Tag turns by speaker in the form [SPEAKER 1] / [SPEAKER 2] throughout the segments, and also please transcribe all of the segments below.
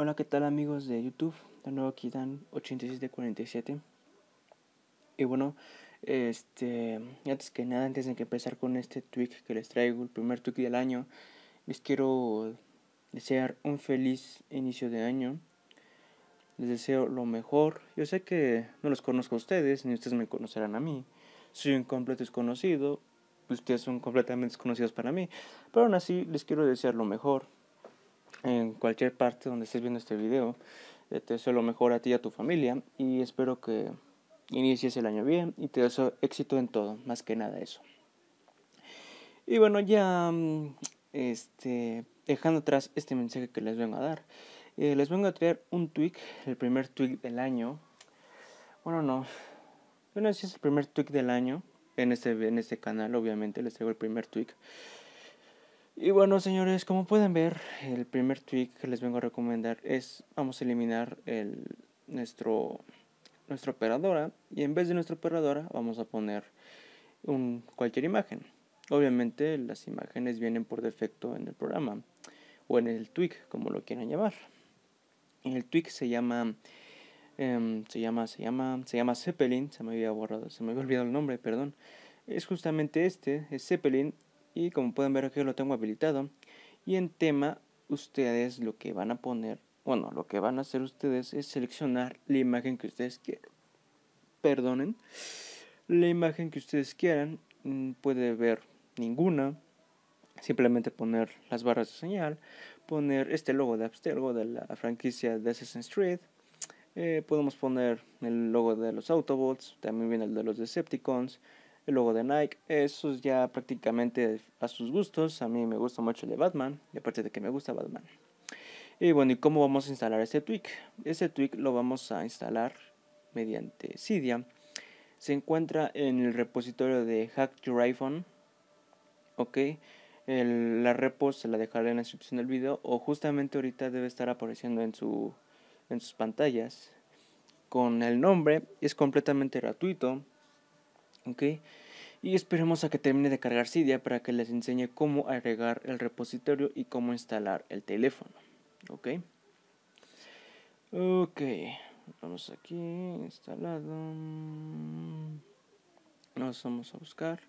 [SPEAKER 1] Hola, ¿qué tal amigos de YouTube? De nuevo aquí dan 8747 Y bueno, este, antes que nada, antes de que empezar con este tweak que les traigo, el primer tweak del año, les quiero desear un feliz inicio de año. Les deseo lo mejor. Yo sé que no los conozco a ustedes, ni ustedes me conocerán a mí. Soy un completo desconocido. Ustedes son completamente desconocidos para mí. Pero aún así, les quiero desear lo mejor en cualquier parte donde estés viendo este video. Eh, te deseo lo mejor a ti y a tu familia y espero que inicies el año bien y te deseo éxito en todo, más que nada eso. Y bueno, ya mm, este, dejando atrás este mensaje que les vengo a dar, eh, les vengo a traer un tweak, el primer tweak del año. Bueno, no, bueno, si es el primer tweak del año en este, en este canal, obviamente les traigo el primer tweak. Y bueno, señores, como pueden ver, el primer tweak que les vengo a recomendar es vamos a eliminar el, nuestro nuestra operadora y en vez de nuestra operadora vamos a poner un, cualquier imagen. Obviamente las imágenes vienen por defecto en el programa o en el tweak, como lo quieran llamar. En el tweak se llama em, se llama se llama se llama Zeppelin, se me había borrado, se me había olvidado el nombre, perdón. Es justamente este, es Zeppelin y como pueden ver aquí lo tengo habilitado y en tema ustedes lo que van a poner bueno lo que van a hacer ustedes es seleccionar la imagen que ustedes quieran perdonen la imagen que ustedes quieran mm, puede ver ninguna simplemente poner las barras de señal poner este logo de Abstergo de la franquicia de Assassin's Creed eh, podemos poner el logo de los Autobots también viene el de los Decepticons el logo de Nike, eso es ya prácticamente a sus gustos. A mí me gusta mucho el de Batman, y aparte de que me gusta Batman. Y bueno, ¿y cómo vamos a instalar este tweak? Este tweak lo vamos a instalar mediante Cydia. Se encuentra en el repositorio de Hack Your iPhone. Ok, la repos se la dejaré en la descripción del video o justamente ahorita debe estar apareciendo en, su, en sus pantallas. Con el nombre, es completamente gratuito ¿ok? Y esperemos a que termine de cargar Cydia para que les enseñe cómo agregar el repositorio y cómo instalar el teléfono, ¿ok? Ok, vamos aquí, instalado. Nos vamos a buscar.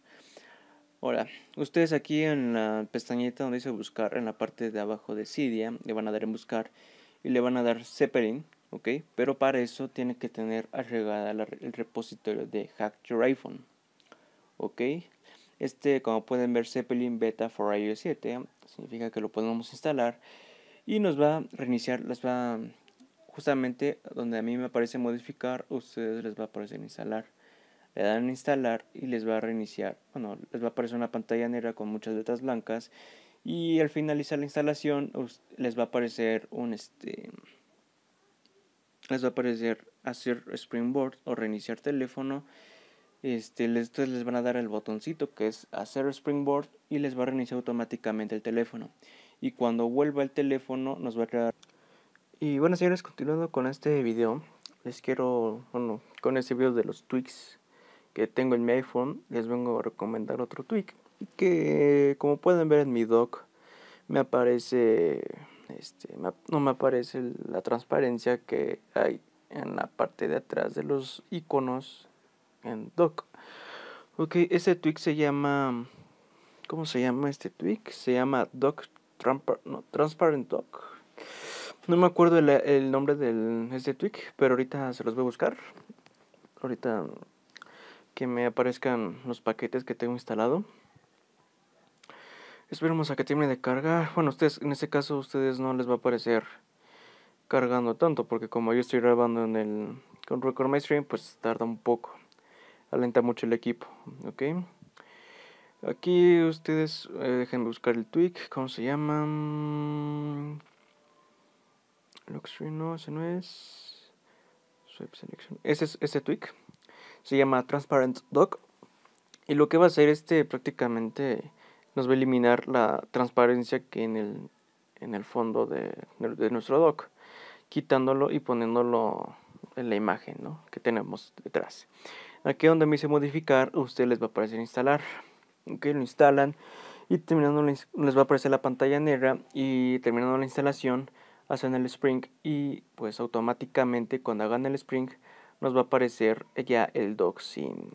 [SPEAKER 1] Ahora, ustedes aquí en la pestañita donde dice buscar, en la parte de abajo de Cydia, le van a dar en buscar y le van a dar Zeppelin, ¿ok? Pero para eso tiene que tener agregada el repositorio de Hack Your iPhone, ok este como pueden ver Zeppelin Beta for iOS 7 significa que lo podemos instalar y nos va a reiniciar va justamente donde a mí me aparece modificar ustedes les va a aparecer instalar le dan instalar y les va a reiniciar bueno les va a aparecer una pantalla negra con muchas letras blancas y al finalizar la instalación les va a aparecer un este les va a aparecer hacer springboard o reiniciar teléfono este, les, les van a dar el botoncito que es hacer springboard y les va a reiniciar automáticamente el teléfono. Y cuando vuelva el teléfono nos va a crear... Y bueno señores, continuando con este video, les quiero, bueno, con este video de los tweaks que tengo en mi iPhone, les vengo a recomendar otro tweak que como pueden ver en mi dock me aparece, este, no me aparece la transparencia que hay en la parte de atrás de los iconos en doc. Ok, este tweak se llama. ¿Cómo se llama este tweak? Se llama Doc Transparent Doc. No me acuerdo el, nombre de este tweak, pero ahorita se los voy a buscar. Ahorita que me aparezcan los paquetes que tengo instalado. Esperemos a que termine de cargar. Bueno, ustedes, en este caso, a ustedes no les va a aparecer cargando tanto, porque como yo estoy grabando en el con Record mainstream pues tarda un poco alenta mucho el equipo. Aquí ustedes, eh, dejen buscar el tweak, ¿cómo se llama? Luxury no, ese no es. Swipe selection. Ese es ese tweak. Se llama Transparent Doc. Y lo que va a hacer este prácticamente nos va a eliminar la transparencia que en el, en el fondo de, nuestro doc. Quitándolo y poniéndolo en la imagen que tenemos detrás. Aquí donde me dice modificar, usted les va a aparecer instalar. Ok, lo instalan y terminando les va a aparecer la pantalla negra y terminando la instalación hacen el Spring y pues automáticamente cuando hagan el Spring nos va a aparecer ya el dock sin,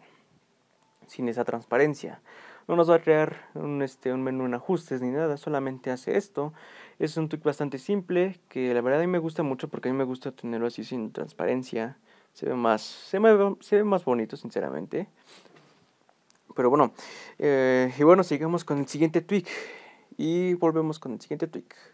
[SPEAKER 1] sin esa transparencia. No nos va a crear un, este, un menú en ajustes ni nada, solamente hace esto. Es un tweak bastante simple que la verdad a mí me gusta mucho porque a mí me gusta tenerlo así sin transparencia. Se ve más, se se ve más bonito, sinceramente. Pero bueno, eh, y bueno, sigamos con el siguiente tweak. Y volvemos con el siguiente tweak.